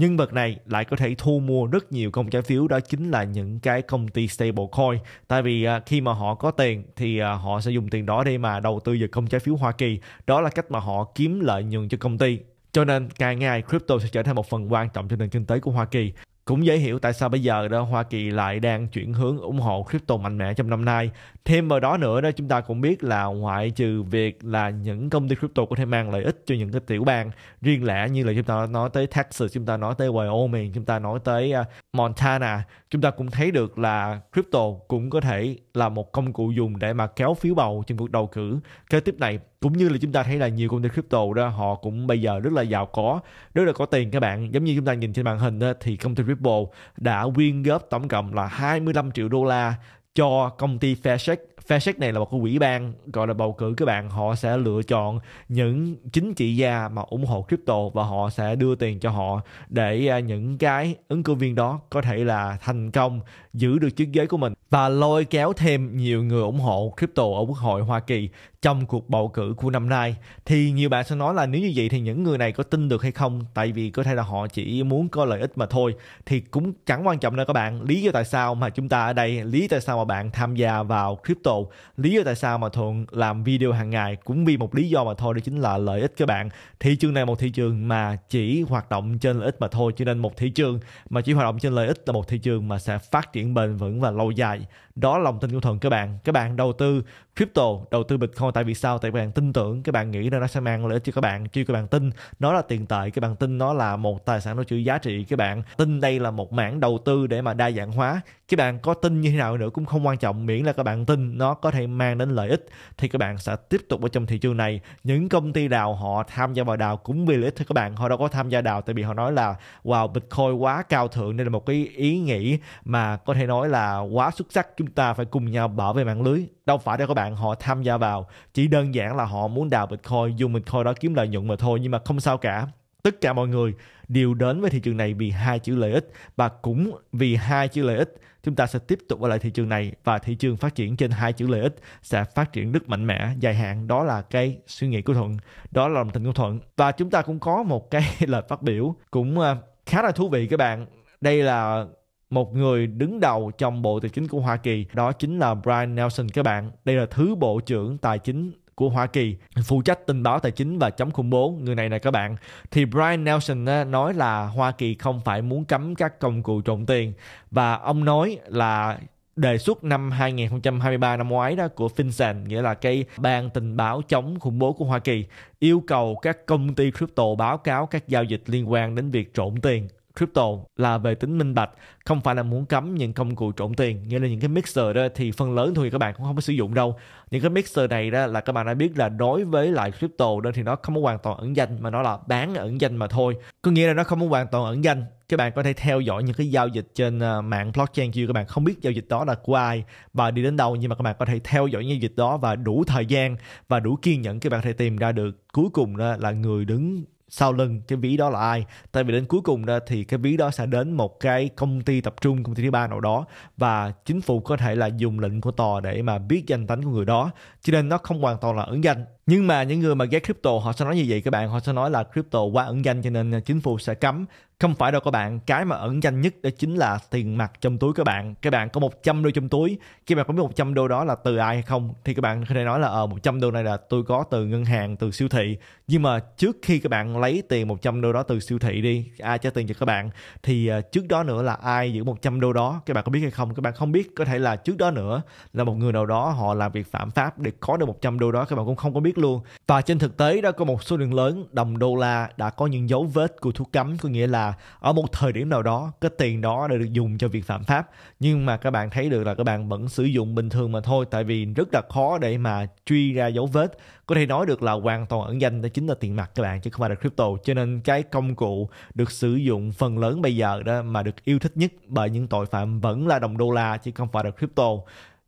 nhưng bậc này lại có thể thu mua rất nhiều công trái phiếu đó chính là những cái công ty stablecoin. Tại vì à, khi mà họ có tiền thì à, họ sẽ dùng tiền đó để mà đầu tư vào công trái phiếu Hoa Kỳ. Đó là cách mà họ kiếm lợi nhuận cho công ty. Cho nên càng ngày crypto sẽ trở thành một phần quan trọng trong nền kinh tế của Hoa Kỳ. Cũng dễ hiểu tại sao bây giờ đó Hoa Kỳ lại đang chuyển hướng ủng hộ crypto mạnh mẽ trong năm nay. Thêm vào đó nữa đó chúng ta cũng biết là ngoại trừ việc là những công ty crypto có thể mang lợi ích cho những cái tiểu bang riêng lẻ như là chúng ta nói tới Texas, chúng ta nói tới Wyoming, chúng ta nói tới à, Montana, chúng ta cũng thấy được là crypto cũng có thể là một công cụ dùng để mà kéo phiếu bầu trên cuộc bầu cử kế tiếp này cũng như là chúng ta thấy là nhiều công ty crypto đó họ cũng bây giờ rất là giàu có rất là có tiền các bạn giống như chúng ta nhìn trên màn hình đó, thì công ty Ripple đã quyên góp tổng cộng là 25 triệu đô la cho công ty Fairshake FASEC này là một cái quỹ ban gọi là bầu cử các bạn họ sẽ lựa chọn những chính trị gia mà ủng hộ crypto và họ sẽ đưa tiền cho họ để à, những cái ứng cử viên đó có thể là thành công giữ được chức giới của mình và lôi kéo thêm nhiều người ủng hộ crypto ở Quốc hội Hoa Kỳ trong cuộc bầu cử của năm nay thì nhiều bạn sẽ nói là nếu như vậy thì những người này có tin được hay không tại vì có thể là họ chỉ muốn có lợi ích mà thôi thì cũng chẳng quan trọng đâu các bạn lý do tại sao mà chúng ta ở đây lý tại sao mà bạn tham gia vào crypto goal lý do tại sao mà thường làm video hàng ngày cũng vì một lý do mà thôi đó chính là lợi ích các bạn thị trường này một thị trường mà chỉ hoạt động trên lợi ích mà thôi cho nên một thị trường mà chỉ hoạt động trên lợi ích là một thị trường mà sẽ phát triển bền vững và lâu dài đó là lòng tin của thần các bạn các bạn đầu tư crypto đầu tư bitcoin tại vì sao tại các bạn tin tưởng các bạn nghĩ là nó sẽ mang lợi ích cho các bạn chứ các bạn tin nó là tiền tệ các bạn tin nó là một tài sản nó chữ giá trị các bạn tin đây là một mảng đầu tư để mà đa dạng hóa các bạn có tin như thế nào nữa cũng không quan trọng miễn là các bạn tin nó có thể mang đến lợi ích thì các bạn sẽ tiếp tục ở trong thị trường này những công ty đào họ tham gia vào đào cũng vì lợi ích thôi các bạn họ đâu có tham gia đào tại vì họ nói là wow bitcoin quá cao thượng nên là một cái ý nghĩ mà có thể nói là quá xuất sắc chúng ta phải cùng nhau bảo vệ mạng lưới. Đâu phải để các bạn họ tham gia vào, chỉ đơn giản là họ muốn đào Bitcoin, dùng Bitcoin đó kiếm lợi nhuận mà thôi, nhưng mà không sao cả. Tất cả mọi người đều đến với thị trường này vì hai chữ lợi ích và cũng vì hai chữ lợi ích chúng ta sẽ tiếp tục ở lại thị trường này và thị trường phát triển trên hai chữ lợi ích sẽ phát triển rất mạnh mẽ dài hạn đó là cái suy nghĩ của thuận đó là lòng tin của thuận và chúng ta cũng có một cái lời phát biểu cũng ờ, khá là thú vị các bạn đây là một người đứng đầu trong Bộ Tài chính của Hoa Kỳ, đó chính là Brian Nelson các bạn. Đây là thứ Bộ trưởng Tài chính của Hoa Kỳ phụ trách tình báo tài chính và chống khủng bố người này nè các bạn thì Brian Nelson nói là Hoa Kỳ không phải muốn cấm các công cụ trộm tiền và ông nói là đề xuất năm 2023 năm ngoái đó của FinCEN nghĩa là cái ban tình báo chống khủng bố của Hoa Kỳ yêu cầu các công ty crypto báo cáo các giao dịch liên quan đến việc trộm tiền crypto là về tính minh bạch không phải là muốn cấm những công cụ trộn tiền nghĩa là những cái mixer đó thì phần lớn thôi các bạn cũng không có sử dụng đâu những cái mixer này đó là các bạn đã biết là đối với lại crypto đó thì nó không có hoàn toàn ẩn danh mà nó là bán ẩn danh mà thôi có nghĩa là nó không có hoàn toàn ẩn danh các bạn có thể theo dõi những cái giao dịch trên ờ, mạng blockchain kia các bạn không biết giao dịch đó là của ai và đi đến đâu nhưng mà các bạn có thể theo dõi giao dịch đó và đủ thời gian và đủ kiên nhẫn các bạn có thể tìm ra được cuối cùng là người đứng sau lưng cái ví đó là ai tại vì đến cuối cùng ra thì cái ví đó sẽ đến một cái công ty tập trung công ty thứ ba nào đó và chính phủ có thể là dùng lệnh của tòa để mà biết danh tính của người đó cho nên nó không hoàn toàn là ẩn danh nhưng mà những người mà ghét crypto họ sẽ nói như vậy các bạn họ sẽ nói là crypto quá ẩn danh cho nên chính phủ sẽ cấm không phải đâu các bạn cái mà ẩn danh nhất đó chính là tiền mặt trong túi các bạn các bạn có 100 đô trong túi khi bạn có biết 100 đô đó là từ ai hay không thì các bạn có thể nói là ờ 100 đô này là tôi có từ ngân hàng từ siêu thị nhưng mà trước khi các bạn lấy tiền 100 đô đó từ siêu thị đi ai trả tiền cho các bạn thì ờ, trước đó nữa là ai giữ 100 đô đó các bạn có biết hay không các bạn không biết có thể là trước đó nữa là một người nào đó họ làm việc phạm pháp để có được 100 đô đó các bạn cũng không có biết luôn. Và trên thực tế đã có một số lượng lớn đồng đô la đã có những dấu vết của thuốc cấm có nghĩa là ở một thời điểm nào đó cái tiền đó đã được dùng cho việc phạm pháp nhưng mà các bạn thấy được là các bạn vẫn sử dụng bình thường mà thôi tại vì rất là khó để mà truy ra dấu vết có thể nói được là hoàn toàn ẩn danh đó chính là tiền mặt các bạn chứ không phải là crypto cho nên cái công cụ được sử dụng phần lớn bây giờ đó mà được yêu thích nhất bởi những tội phạm vẫn là đồng đô la chứ không phải là crypto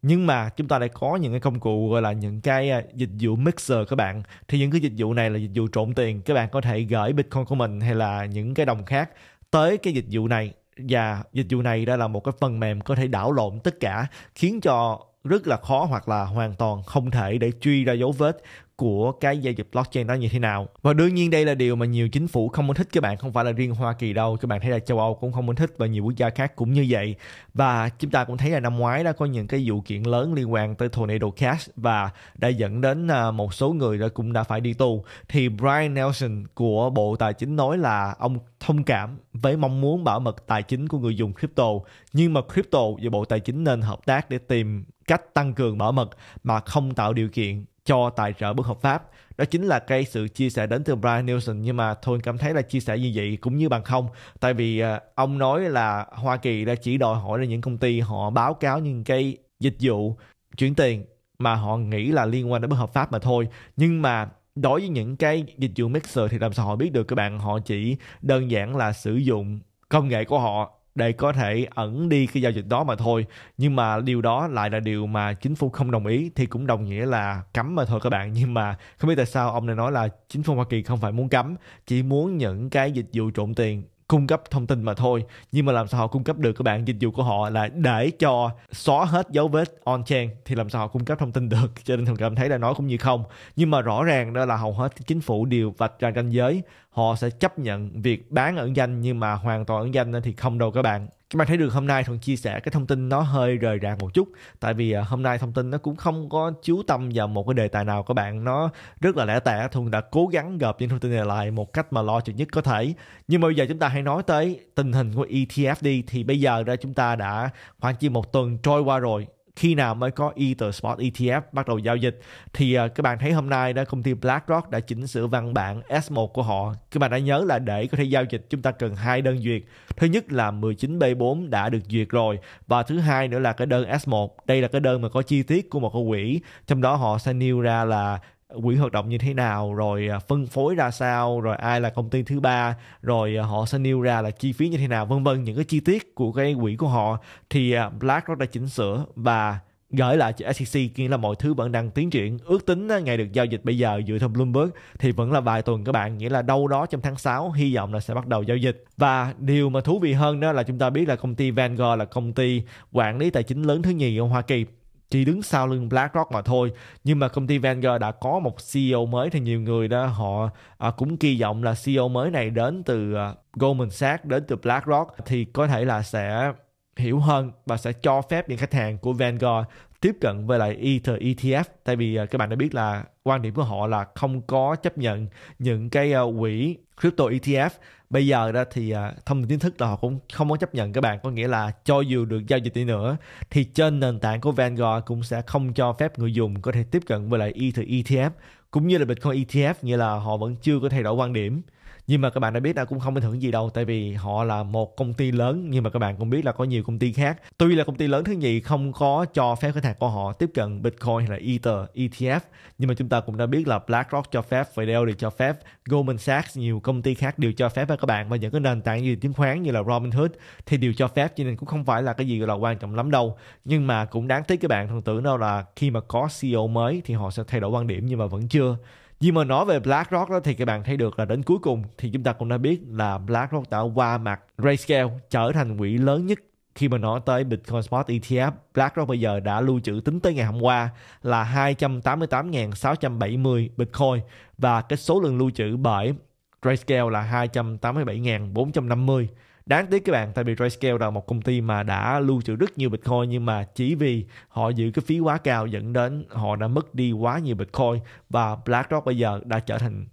nhưng mà chúng ta lại có những cái công cụ gọi là những cái à, dịch vụ mixer các bạn thì những cái dịch vụ này là dịch vụ trộn tiền các bạn có thể gửi bitcoin của mình hay là những cái đồng khác tới cái dịch vụ này và dịch vụ này đó là một cái phần mềm có thể đảo lộn tất cả khiến cho rất là khó hoặc là hoàn toàn không thể để truy ra dấu vết của cái giao dịch blockchain đó như thế nào và đương nhiên đây là điều mà nhiều chính phủ không muốn thích các bạn không phải là riêng Hoa Kỳ đâu các bạn thấy là châu Âu cũng không muốn thích và nhiều quốc gia khác cũng như vậy và chúng ta cũng thấy là năm ngoái đã có những cái vụ kiện lớn liên quan tới Tornado Cash và đã dẫn đến à, một số người đã cũng đã phải đi tù thì Brian Nelson của Bộ Tài chính nói là ông thông cảm với mong muốn bảo mật tài chính của người dùng crypto nhưng mà crypto và Bộ Tài chính nên hợp tác để tìm cách tăng cường bảo mật mà không tạo điều kiện cho tài trợ bất hợp pháp đó chính là cái sự chia sẻ đến từ Brian Nielsen nhưng mà tôi cảm thấy là chia sẻ như vậy cũng như bằng không tại vì ờ, ông nói là Hoa Kỳ đã chỉ đòi hỏi là những công ty họ báo cáo những cái dịch vụ chuyển tiền mà họ nghĩ là liên quan đến bất hợp pháp mà thôi nhưng mà đối với những cái dịch vụ mixer thì làm sao họ biết được các bạn họ chỉ đơn giản là sử dụng công nghệ của họ để có thể ẩn đi cái giao dịch đó mà thôi nhưng mà điều đó lại là điều mà chính phủ không đồng ý thì cũng đồng nghĩa là cấm mà thôi các bạn nhưng mà không biết tại sao ông này nói là chính phủ hoa kỳ không phải muốn cấm chỉ muốn những cái dịch vụ trộm tiền cung cấp thông tin mà thôi nhưng mà làm sao họ cung cấp được các bạn dịch vụ của họ là để cho xóa hết dấu vết on chain thì làm sao họ cung cấp thông tin được cho nên mình cảm thấy là nói cũng như không nhưng mà rõ ràng đó là hầu hết chính phủ đều vạch ra ranh giới họ sẽ chấp nhận việc bán ẩn danh nhưng mà hoàn toàn ẩn danh thì không đâu các bạn các bạn thấy được hôm nay thuận chia sẻ cái thông tin nó hơi rời rạc một chút tại vì ờ, hôm nay thông tin nó cũng không có chú tâm vào một cái đề tài nào các bạn nó rất là lẻ tẻ thuận đã cố gắng gộp những thông tin này lại một cách mà lo chừng nhất có thể nhưng mà bây giờ chúng ta hãy nói tới tình hình của ETF đi thì bây giờ ra chúng ta đã khoảng chỉ một tuần trôi qua rồi khi nào mới có Ether Spot ETF bắt đầu giao dịch thì uh, các bạn thấy hôm nay đó công ty BlackRock đã chỉnh sửa văn bản S1 của họ. Các bạn đã nhớ là để có thể giao dịch chúng ta cần hai đơn duyệt. Thứ nhất là 19B4 đã được duyệt rồi và thứ hai nữa là cái đơn S1. Đây là cái đơn mà có chi tiết của một cái quỹ, trong đó họ sẽ nêu ra là quỹ hoạt động như thế nào rồi à, phân phối ra sao rồi ai là công ty thứ ba rồi à, họ sẽ nêu ra là chi phí như thế nào vân vân những cái chi tiết của cái quỹ của họ thì à, BlackRock đã chỉnh sửa và gửi lại cho SEC kia là mọi thứ vẫn đang tiến triển ước tính ngày được giao dịch bây giờ dựa theo Bloomberg thì vẫn là vài tuần các bạn nghĩa là đâu đó trong tháng 6 hy vọng là sẽ bắt đầu giao dịch và điều mà thú vị hơn đó là chúng ta biết là công ty Vanguard là công ty quản lý tài chính lớn thứ nhì ở Hoa Kỳ chỉ đứng sau lưng BlackRock mà thôi nhưng mà công ty Vanguard đã có một CEO mới thì nhiều người đó họ à, cũng kỳ vọng là CEO mới này đến từ à, Goldman Sachs đến từ BlackRock thì có thể là sẽ hiểu hơn và sẽ cho phép những khách hàng của Vanguard tiếp cận với lại Ether ETF tại vì à, các bạn đã biết là quan điểm của họ là không có chấp nhận những cái à, quỹ crypto ETF bây giờ đó thì à, thông tin chính thức là họ cũng không muốn chấp nhận các bạn có nghĩa là cho dù được giao dịch đi nữa thì trên nền tảng của Vanguard cũng sẽ không cho phép người dùng có thể tiếp cận với lại Ether ETF cũng như là Bitcoin ETF nghĩa là họ vẫn chưa có thay đổi quan điểm nhưng mà các bạn đã biết là cũng không ảnh hưởng gì đâu tại vì họ là một công ty lớn nhưng mà các bạn cũng biết là có nhiều công ty khác tuy là công ty lớn thứ nhì không có cho phép khách hàng của họ tiếp cận bitcoin hay là ether etf nhưng mà chúng ta cũng đã biết là blackrock cho phép fidelity cho phép goldman sachs nhiều công ty khác đều cho phép với các bạn và những cái nền tảng như chứng khoán như là robinhood thì đều cho phép cho nên cũng không phải là cái gì gọi là quan trọng lắm đâu nhưng mà cũng đáng tiếc các bạn thần tưởng đâu là khi mà có ceo mới thì họ sẽ thay đổi quan điểm nhưng mà vẫn chưa nhưng mà nói về BlackRock đó thì các bạn thấy được là đến cuối cùng thì chúng ta cũng đã biết là BlackRock đã qua mặt Grayscale trở thành quỹ lớn nhất khi mà nói tới Bitcoin Spot ETF, BlackRock bây giờ đã lưu trữ tính tới ngày hôm qua là 288.670 Bitcoin và cái số lượng lưu trữ bởi Grayscale là 287.450 đáng tiếc các bạn tại vì Grayscale là một công ty mà đã lưu trữ rất nhiều Bitcoin nhưng mà chỉ vì họ giữ cái phí quá cao dẫn đến họ đã mất đi quá nhiều Bitcoin và BlackRock bây giờ đã trở thành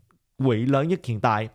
quỹ lớn nhất hiện tại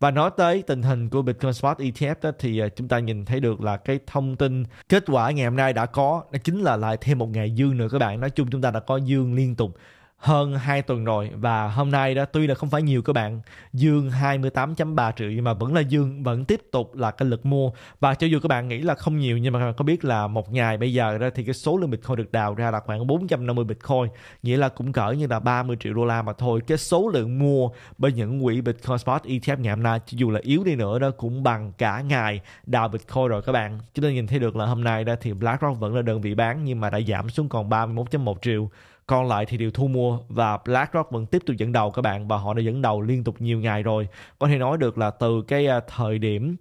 và nói tới tình hình của Bitcoin Spot ETF đó thì ờ, chúng ta nhìn thấy được là cái thông tin kết quả ngày hôm nay đã có đó chính là lại thêm một ngày dương nữa các bạn nói chung chúng ta đã có dương liên tục hơn 2 tuần rồi và hôm nay đó tuy là không phải nhiều các bạn dương 28.3 triệu nhưng mà vẫn là dương vẫn tiếp tục là cái lực mua và cho dù các bạn nghĩ là không nhiều nhưng mà các bạn có biết là một ngày bây giờ đó thì cái số lượng bitcoin được đào ra là khoảng 450 bitcoin nghĩa là cũng cỡ như là 30 triệu đô la mà thôi cái số lượng mua bởi những quỹ bitcoin spot ETF ngày hôm nay cho dù là yếu đi nữa đó cũng bằng cả ngày đào bitcoin rồi các bạn cho nên nhìn thấy được là hôm nay đó thì BlackRock vẫn là đơn vị bán nhưng mà đã giảm xuống còn 31.1 triệu còn lại thì đều thu mua và BlackRock vẫn tiếp tục dẫn đầu các bạn và họ đã dẫn đầu liên tục nhiều ngày rồi có thể nói được là từ cái à, thời điểm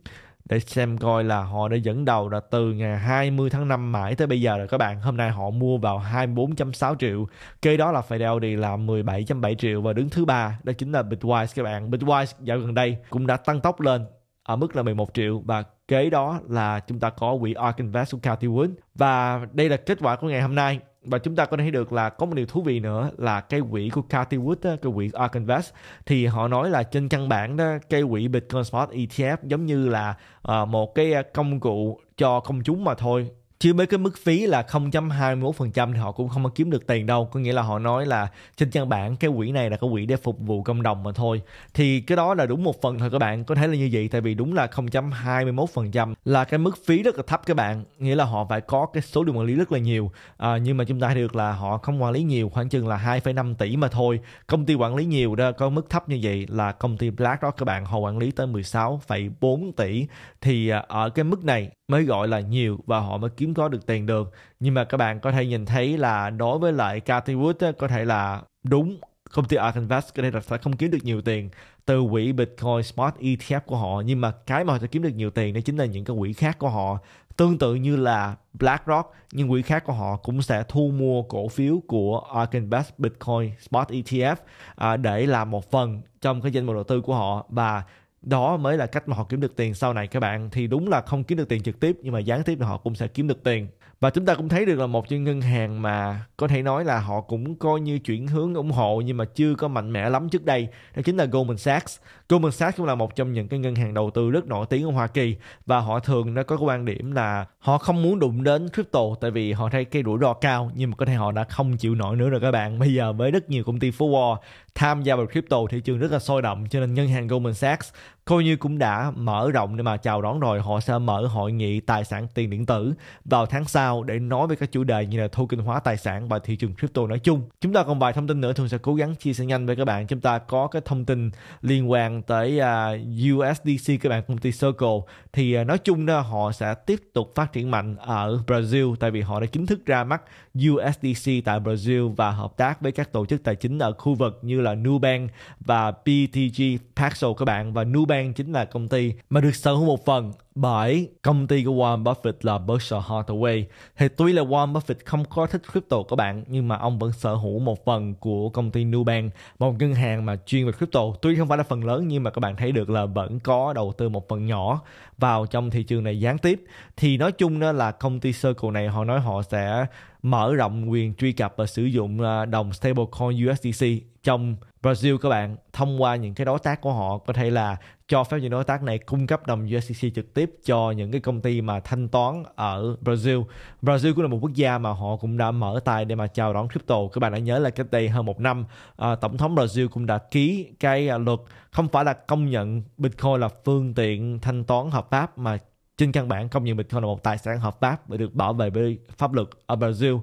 để xem coi là họ đã dẫn đầu là từ ngày 20 tháng 5 mãi tới bây giờ rồi các bạn. Hôm nay họ mua vào 24.6 triệu. Kế đó là Fidel thì là 17.7 triệu và đứng thứ ba đó chính là Bitwise các bạn. Bitwise dạo gần đây cũng đã tăng tốc lên ở mức là 11 triệu và kế đó là chúng ta có quỹ Ark Invest của Cathy Wood. Và đây là kết quả của ngày hôm nay và chúng ta có thể thấy được là có một điều thú vị nữa là cây quỹ của Cathy Wood đó, cây quỹ Ark Invest thì họ nói là trên căn bản đó cây quỹ Bitcoin Spot ETF giống như là uh, một cái ờ, công cụ cho công chúng mà thôi chứ với cái mức phí là 0.21% thì họ cũng không có kiếm được tiền đâu có nghĩa là họ nói là trên căn bản cái quỹ này là cái quỹ để phục vụ cộng đồng mà thôi thì cái đó là đúng một phần thôi các bạn có thể là như vậy tại vì đúng là 0.21% là cái mức phí rất là thấp các bạn nghĩa là họ phải có cái số lượng quản lý rất là nhiều à, nhưng mà chúng ta thấy được là họ không quản lý nhiều khoảng chừng là 2,5 tỷ mà thôi công ty quản lý nhiều đó có mức thấp như vậy là công ty Black đó các bạn họ quản lý tới 16,4 tỷ thì à, ở cái mức này mới gọi là nhiều và họ mới kiếm có được tiền được nhưng mà các bạn có thể nhìn thấy là đối với lại Cathy Wood có thể là đúng công ty Ark Invest có thể là sẽ không kiếm được nhiều tiền từ quỹ Bitcoin Spot ETF của họ nhưng mà cái mà họ sẽ kiếm được nhiều tiền đó chính là những cái quỹ khác của họ tương tự như là BlackRock nhưng quỹ khác của họ cũng sẽ thu mua cổ phiếu của Ark Invest Bitcoin Spot ETF à, để làm một phần trong cái danh mục đầu tư của họ và đó mới là cách mà họ kiếm được tiền sau này các bạn thì đúng là không kiếm được tiền trực tiếp nhưng mà gián tiếp thì họ cũng sẽ kiếm được tiền và chúng ta cũng thấy được là một trong ngân hàng mà có thể nói là họ cũng coi như chuyển hướng ủng hộ nhưng mà chưa có mạnh mẽ lắm trước đây đó chính là Goldman Sachs Goldman Sachs cũng là một trong những cái ngân hàng đầu tư rất nổi tiếng ở Hoa Kỳ và họ thường nó có quan điểm là họ không muốn đụng đến crypto tại vì họ thấy cái rủi ro cao nhưng mà có thể họ đã không chịu nổi nữa rồi các bạn. Bây giờ với rất nhiều công ty phố Wall tham gia vào crypto thị trường rất là sôi động cho nên ngân hàng Goldman Sachs coi như cũng đã mở rộng để mà chào đón rồi họ sẽ mở hội nghị tài sản tiền điện tử vào tháng sau để nói về các chủ đề như là thu kinh hóa tài sản và thị trường crypto nói chung. Chúng ta còn vài thông tin nữa thường sẽ cố gắng chia sẻ nhanh với các bạn. Chúng ta có cái thông tin liên quan dần tới uh, à, USDC các bạn công ty Circle thì uh, nói chung đó họ sẽ tiếp tục phát triển mạnh ở Brazil tại vì họ đã chính thức ra mắt USDC tại Brazil và hợp tác với các tổ chức tài chính ở khu vực như là Nubank và BTG Paxo các bạn và Nubank chính là công ty mà được sở hữu một phần bởi công ty của Warren Buffett là Berkshire Hathaway. Thì tuy là Warren Buffett không có thích crypto các bạn nhưng mà ông vẫn sở hữu một phần của công ty Nubank, một ngân hàng mà chuyên về crypto. Tuy không phải là phần lớn nhưng mà các bạn thấy được là vẫn có đầu tư một phần nhỏ vào trong thị trường này gián tiếp. Thì nói chung đó là công ty Circle này họ nói họ sẽ mở rộng quyền truy cập và sử dụng à, đồng stablecoin USDC trong Brazil các bạn thông qua những cái đối tác của họ có thể là cho phép những đối tác này cung cấp đồng USDC trực tiếp cho những cái công ty mà thanh toán ở Brazil. Brazil cũng là một quốc gia mà họ cũng đã mở tay để mà chào đón crypto. Các bạn đã nhớ là cách đây hơn một năm à, tổng thống Brazil cũng đã ký cái à, luật không phải là công nhận Bitcoin là phương tiện thanh toán hợp pháp mà trên căn bản, công nhận Bitcoin là một tài sản hợp pháp và được bảo vệ bởi pháp luật ở Brazil.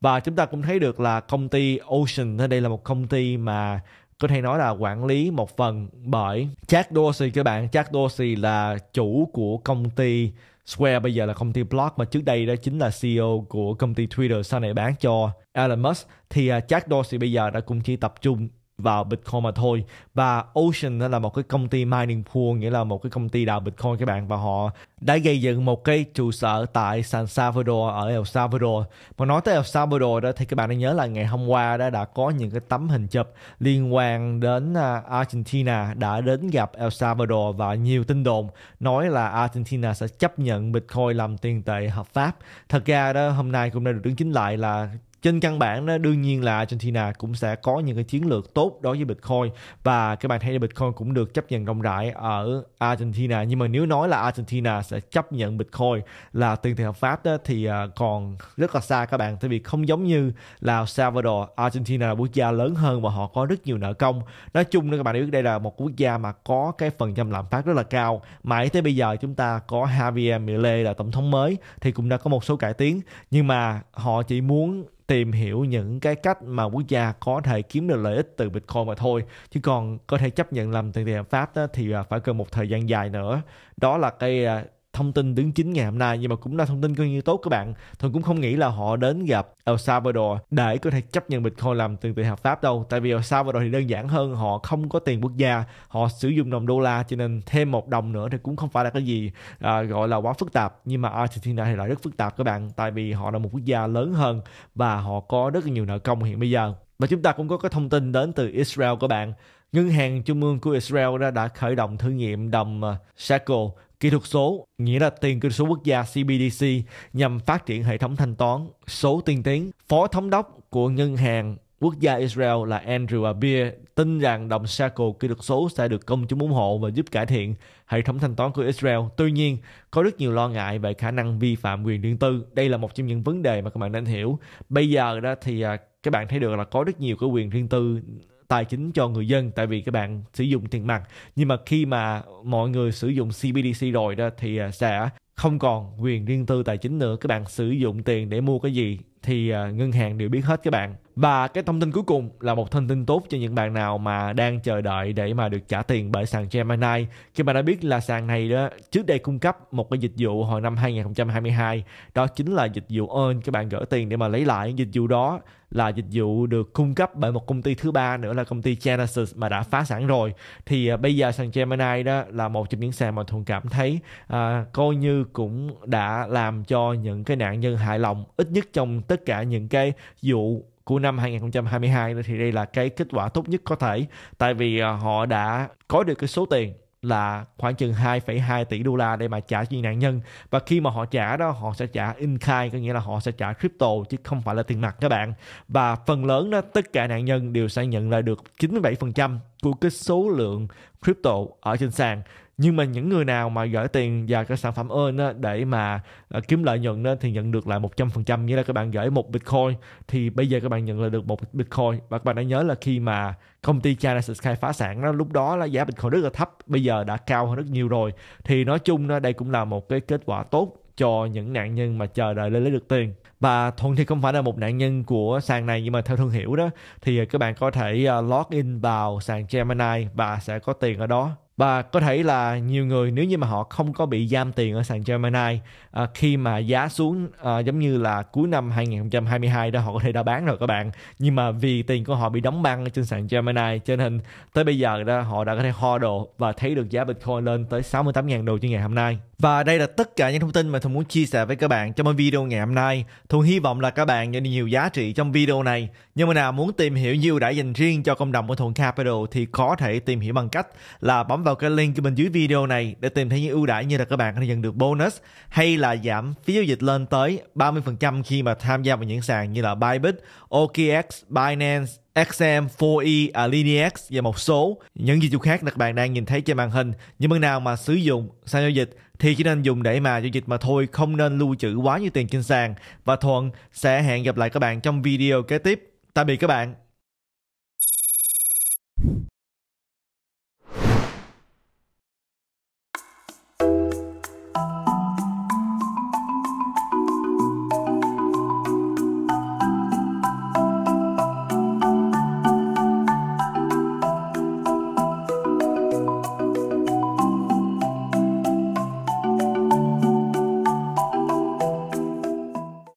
Và chúng ta cũng thấy được là công ty Ocean, đây là một công ty mà có thể nói là quản lý một phần bởi Jack Dorsey các bạn. Jack Dorsey là chủ của công ty Square bây giờ là công ty Block mà trước đây đó chính là CEO của công ty Twitter sau này bán cho Elon Musk thì à, Jack Dorsey bây giờ đã cũng chỉ tập trung vào Bitcoin mà thôi và Ocean là một cái công ty mining pool nghĩa là một cái công ty đào Bitcoin các bạn và họ đã gây dựng một cái trụ sở tại San Salvador ở El Salvador mà nói tới El Salvador đó thì các bạn đã nhớ là ngày hôm qua đó đã có những cái tấm hình chụp liên quan đến à, Argentina đã đến gặp El Salvador và nhiều tin đồn nói là Argentina sẽ chấp nhận Bitcoin làm tiền tệ hợp pháp thật ra đó hôm nay cũng đã được đứng chính lại là trên căn bản đó đương nhiên là Argentina cũng sẽ có những cái chiến lược tốt đối với Bitcoin và các bạn thấy là Bitcoin cũng được chấp nhận rộng rãi ở Argentina nhưng mà nếu nói là Argentina sẽ chấp nhận Bitcoin là tiền tệ hợp pháp đó, thì à, còn rất là xa các bạn tại vì không giống như là Salvador Argentina là quốc gia lớn hơn và họ có rất nhiều nợ công nói chung là các bạn biết đây là một quốc gia mà có cái phần trăm lạm phát rất là cao mãi tới bây giờ chúng ta có Javier Milei là tổng thống mới thì cũng đã có một số cải tiến nhưng mà họ chỉ muốn tìm hiểu những cái cách mà quốc gia có thể kiếm được lợi ích từ Bitcoin mà thôi. Chứ còn có thể chấp nhận làm tiền tệ hợp pháp đó, thì à, phải cần một thời gian dài nữa. Đó là cái à, thông tin đứng chính ngày hôm nay nhưng mà cũng là thông tin coi như tốt các bạn thuận cũng không nghĩ là họ đến gặp el salvador để có thể chấp nhận bitcoin làm tiền tệ hợp pháp đâu tại vì el salvador thì đơn giản hơn họ không có tiền quốc gia họ sử dụng đồng đô la cho nên thêm một đồng nữa thì cũng không phải là cái gì à, gọi là quá phức tạp nhưng mà argentina thì lại rất phức tạp các bạn tại vì họ là một quốc gia lớn hơn và họ có rất là nhiều nợ công hiện bây giờ và chúng ta cũng có cái thông tin đến từ Israel các bạn. Ngân hàng Trung ương của Israel đã, đã khởi động thử nghiệm đồng à, shekel Kỹ thuật số nghĩa là tiền kỹ thuật số quốc gia CBDC nhằm phát triển hệ thống thanh toán số tiên tiến. Phó thống đốc của ngân hàng quốc gia Israel là Andrew Abir tin rằng đồng Shekel kỹ thuật số sẽ được công chúng ủng hộ và giúp cải thiện hệ thống thanh toán của Israel. Tuy nhiên, có rất nhiều lo ngại về khả năng vi phạm quyền riêng tư. Đây là một trong những vấn đề mà các bạn nên hiểu. Bây giờ đó thì à, các bạn thấy được là có rất nhiều cái quyền riêng tư tài chính cho người dân tại vì các bạn sử dụng tiền mặt nhưng mà khi mà mọi người sử dụng CBDC rồi đó thì à, sẽ không còn quyền riêng tư tài chính nữa các bạn sử dụng tiền để mua cái gì thì à, ngân hàng đều biết hết các bạn và cái thông tin cuối cùng là một thông tin tốt cho những bạn nào mà đang chờ đợi để mà được trả tiền bởi sàn Gemini. khi mà đã biết là sàn này đó trước đây cung cấp một cái dịch vụ hồi năm 2022, đó chính là dịch vụ earn các bạn gửi tiền để mà lấy lại dịch vụ đó là dịch vụ được cung cấp bởi một công ty thứ ba nữa là công ty Genesis mà đã phá sản rồi thì à, bây giờ sàn Gemini đó là một trong những sàn mà thường cảm thấy à, coi như cũng đã làm cho những cái nạn nhân hài lòng ít nhất trong tất cả những cái vụ của năm 2022 thì đây là cái kết quả tốt nhất có thể tại vì à, họ đã có được cái số tiền là khoảng chừng 2,2 tỷ đô la để mà trả cho nạn nhân và khi mà họ trả đó họ sẽ trả in khai có nghĩa là họ sẽ trả crypto chứ không phải là tiền mặt các bạn và phần lớn đó tất cả nạn nhân đều sẽ nhận lại được 97% của cái số lượng crypto ở trên sàn nhưng mà những người nào mà gửi tiền vào cái sản phẩm earn á, để mà uh, kiếm lợi nhuận á, thì nhận được lại 100% nghĩa là các bạn gửi một bitcoin thì bây giờ các bạn nhận lại được một bitcoin và các bạn đã nhớ là khi mà công ty Genesis khai phá sản đó lúc đó là giá bitcoin rất là thấp bây giờ đã cao hơn rất nhiều rồi thì nói chung đó, đây cũng là một cái kết quả tốt cho những nạn nhân mà chờ đợi để lấy được tiền và thuận thì không phải là một nạn nhân của sàn này nhưng mà theo thương hiệu đó thì các bạn có thể à, log in vào sàn Gemini và sẽ có tiền ở đó và có thể là nhiều người nếu như mà họ không có bị giam tiền ở sàn Gemini à, khi mà giá xuống à, giống như là cuối năm 2022 đó họ có thể đã bán rồi các bạn nhưng mà vì tiền của họ bị đóng băng trên sàn Gemini cho nên tới bây giờ đó họ đã có thể ho đồ và thấy được giá Bitcoin lên tới 68.000 đô trên ngày hôm nay và đây là tất cả những thông tin mà Thuận muốn chia sẻ với các bạn trong video ngày hôm nay. Thuận hy vọng là các bạn nhận được nhiều giá trị trong video này. Nhưng mà nào muốn tìm hiểu nhiều đã dành riêng cho cộng đồng của Thuận Capital thì có thể tìm hiểu bằng cách là bấm vào vào cái link bên dưới video này để tìm thấy những ưu đãi như là các bạn có thể nhận được bonus hay là giảm phí giao dịch lên tới 30% khi mà tham gia vào những sàn như là Bybit, OKX, Binance, XM4E, Alinex và một số những dịch vụ khác các bạn đang nhìn thấy trên màn hình. Nhưng mà nào mà sử dụng sàn giao dịch thì chỉ nên dùng để mà giao dịch mà thôi, không nên lưu trữ quá nhiều tiền trên sàn. Và Thuận sẽ hẹn gặp lại các bạn trong video kế tiếp. Tạm biệt các bạn.